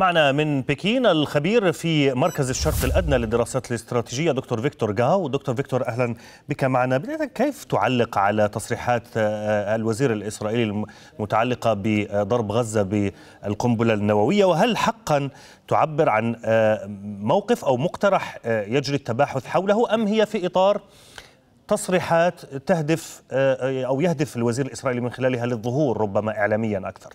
معنا من بكين الخبير في مركز الشرق الادنى للدراسات الاستراتيجيه دكتور فيكتور جاو دكتور فيكتور اهلا بك معنا بدايه كيف تعلق على تصريحات آه، آه، الوزير الاسرائيلي المتعلقه بضرب غزه بالقنبله النوويه وهل حقا تعبر عن آه، موقف او مقترح يجري التباحث حوله ام هي في اطار تصريحات تهدف او يهدف الوزير الاسرائيلي من خلالها للظهور ربما اعلاميا اكثر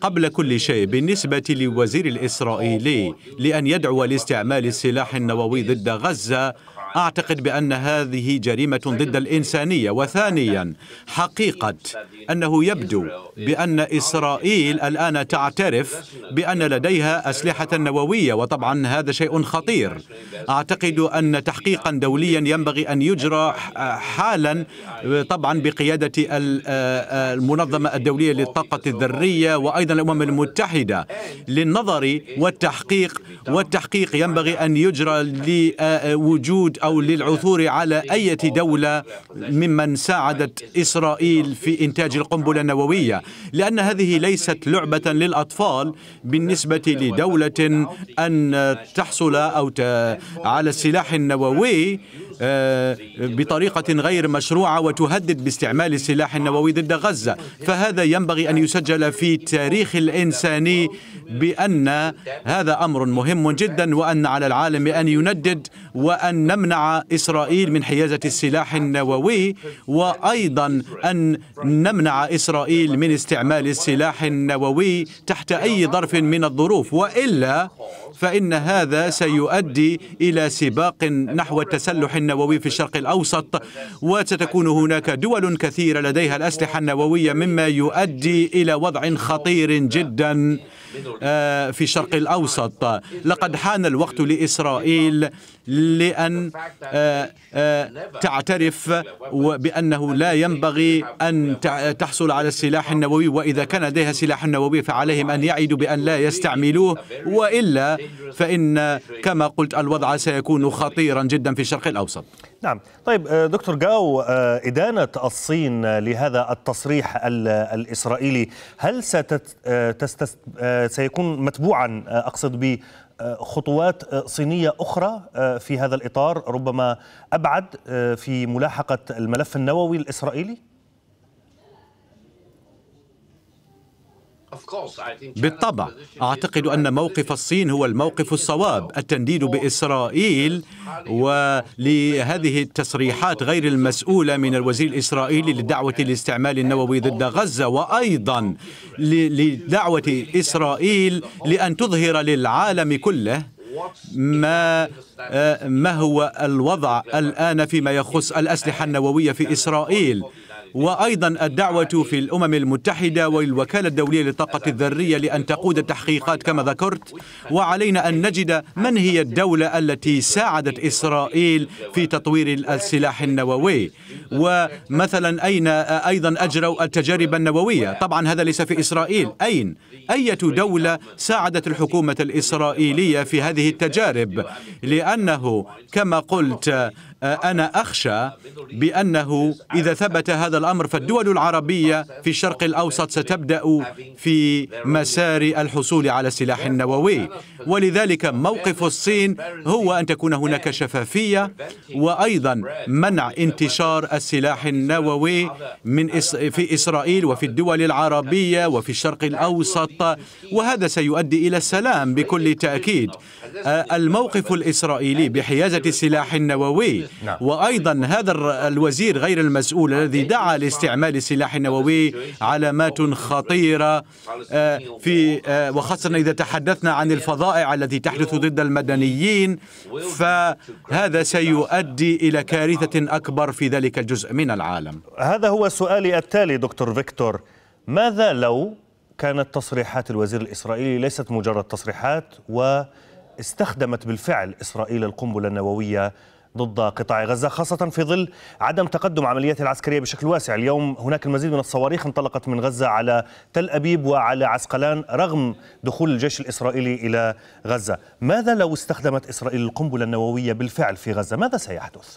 قبل كل شيء بالنسبة للوزير الإسرائيلي لأن يدعو لاستعمال السلاح النووي ضد غزة أعتقد بأن هذه جريمة ضد الإنسانية وثانيا حقيقة أنه يبدو بأن إسرائيل الآن تعترف بأن لديها أسلحة نووية وطبعا هذا شيء خطير أعتقد أن تحقيقا دوليا ينبغي أن يجرى حالا طبعا بقيادة المنظمة الدولية للطاقة الذرية وأيضا الأمم المتحدة للنظر والتحقيق والتحقيق ينبغي أن يجرى لوجود أو للعثور على أي دولة ممن ساعدت إسرائيل في إنتاج القنبلة النووية لأن هذه ليست لعبة للأطفال بالنسبة لدولة أن تحصل أو على السلاح النووي آه، بطريقة غير مشروعة وتهدد باستعمال السلاح النووي ضد غزة فهذا ينبغي أن يسجل في التاريخ الإنساني بأن هذا أمر مهم جدا وأن على العالم أن يندد وأن نمنع إسرائيل من حيازة السلاح النووي وأيضا أن نمنع إسرائيل من استعمال السلاح النووي تحت أي ظرف من الظروف وإلا فإن هذا سيؤدي إلى سباق نحو التسلح النووي النووي في الشرق الأوسط وستكون هناك دول كثيرة لديها الأسلحة النووية مما يؤدي إلى وضع خطير جدا آه، في الشرق الأوسط لقد حان الوقت لإسرائيل لأن آه، آه، تعترف بأنه لا ينبغي أن تحصل على السلاح النووي وإذا كان لديها سلاح نووي فعليهم أن يعيدوا بأن لا يستعملوه وإلا فإن كما قلت الوضع سيكون خطيرا جدا في الشرق الأوسط الاقتصاد نعم طيب آه، دكتور جاو آه، إدانة الصين لهذا التصريح الإسرائيلي هل آه، سيكون متبوعا أقصد ب خطوات صينية أخرى في هذا الإطار ربما أبعد في ملاحقة الملف النووي الإسرائيلي؟ بالطبع اعتقد ان موقف الصين هو الموقف الصواب التنديد باسرائيل ولهذه التصريحات غير المسؤوله من الوزير الاسرائيلي لدعوه الاستعمال النووي ضد غزه وايضا لدعوه اسرائيل لان تظهر للعالم كله ما آه، ما هو الوضع الآن فيما يخص الأسلحة النووية في إسرائيل وأيضا الدعوة في الأمم المتحدة والوكالة الدولية للطاقة الذرية لأن تقود التحقيقات كما ذكرت وعلينا أن نجد من هي الدولة التي ساعدت إسرائيل في تطوير السلاح النووي ومثلا أين أيضا أجروا التجارب النووية طبعا هذا ليس في إسرائيل أين؟ أية دولة ساعدت الحكومة الإسرائيلية في هذه التجارب لأنه كما قلت أنا أخشى بأنه إذا ثبت هذا الأمر فالدول العربية في الشرق الأوسط ستبدأ في مسار الحصول على السلاح النووي ولذلك موقف الصين هو أن تكون هناك شفافية وأيضا منع انتشار السلاح النووي من إس في إسرائيل وفي الدول العربية وفي الشرق الأوسط وهذا سيؤدي إلى السلام بكل تأكيد آه، الموقف الإسرائيلي بحيازة السلاح النووي نعم. وأيضا هذا الوزير غير المسؤول الذي دعا لاستعمال السلاح النووي علامات خطيرة آه، في آه، وخاصة إذا تحدثنا عن الفظائع التي تحدث ضد المدنيين فهذا سيؤدي إلى كارثة أكبر في ذلك الجزء من العالم هذا هو سؤالي التالي دكتور فيكتور ماذا لو كانت تصريحات الوزير الإسرائيلي ليست مجرد تصريحات واستخدمت بالفعل إسرائيل القنبلة النووية ضد قطاع غزة خاصة في ظل عدم تقدم عمليات العسكرية بشكل واسع اليوم هناك المزيد من الصواريخ انطلقت من غزة على تل أبيب وعلى عسقلان رغم دخول الجيش الإسرائيلي إلى غزة ماذا لو استخدمت إسرائيل القنبلة النووية بالفعل في غزة ماذا سيحدث؟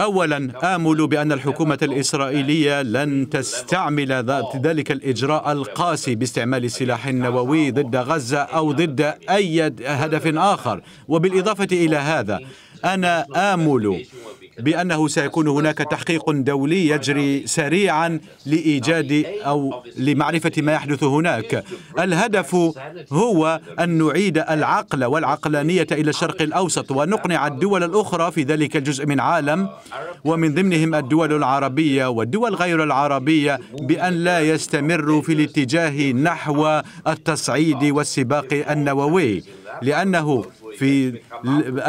اولا امل بان الحكومه الاسرائيليه لن تستعمل ذلك الاجراء القاسي باستعمال السلاح النووي ضد غزه او ضد اي هدف اخر وبالاضافه الى هذا انا امل بأنه سيكون هناك تحقيق دولي يجري سريعا لإيجاد أو لمعرفة ما يحدث هناك الهدف هو أن نعيد العقل والعقلانية إلى الشرق الأوسط ونقنع الدول الأخرى في ذلك الجزء من عالم ومن ضمنهم الدول العربية والدول غير العربية بأن لا يستمروا في الاتجاه نحو التصعيد والسباق النووي لأنه في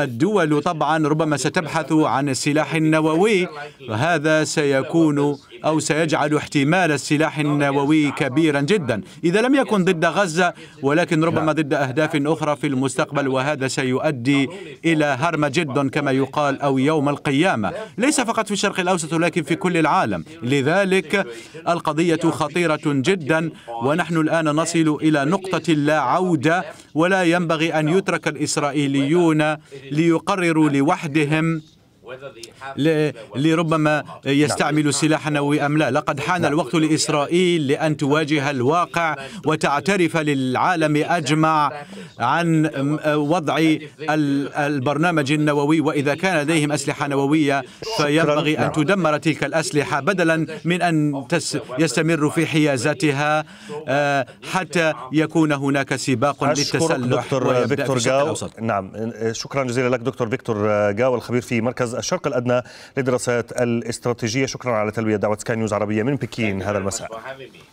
الدول طبعا ربما ستبحث عن السلاح النووي وهذا سيكون أو سيجعل احتمال السلاح النووي كبيرا جدا إذا لم يكن ضد غزة ولكن ربما ضد أهداف أخرى في المستقبل وهذا سيؤدي إلى هرمجد كما يقال أو يوم القيامة ليس فقط في الشرق الأوسط ولكن في كل العالم لذلك القضية خطيرة جدا ونحن الآن نصل إلى نقطة لا عودة ولا ينبغي أن يترك الإسرائيليون ليقرروا لوحدهم لربما يستعمل سلاحا نووي أم لا لقد حان نعم. الوقت لإسرائيل لأن تواجه الواقع وتعترف للعالم أجمع عن وضع البرنامج النووي وإذا كان لديهم أسلحة نووية فينبغي أن تدمر تلك الأسلحة بدلا من أن يستمر في حيازتها آه، حتى يكون هناك سباق للتسلح دكتور فيكتور جاو نعم شكرا جزيلا لك دكتور فيكتور جاو الخبير في مركز الشرق الأدنى للدراسات الاستراتيجية شكرا على تلبية دعوة سكاي نيوز عربية من بكين هذا المساء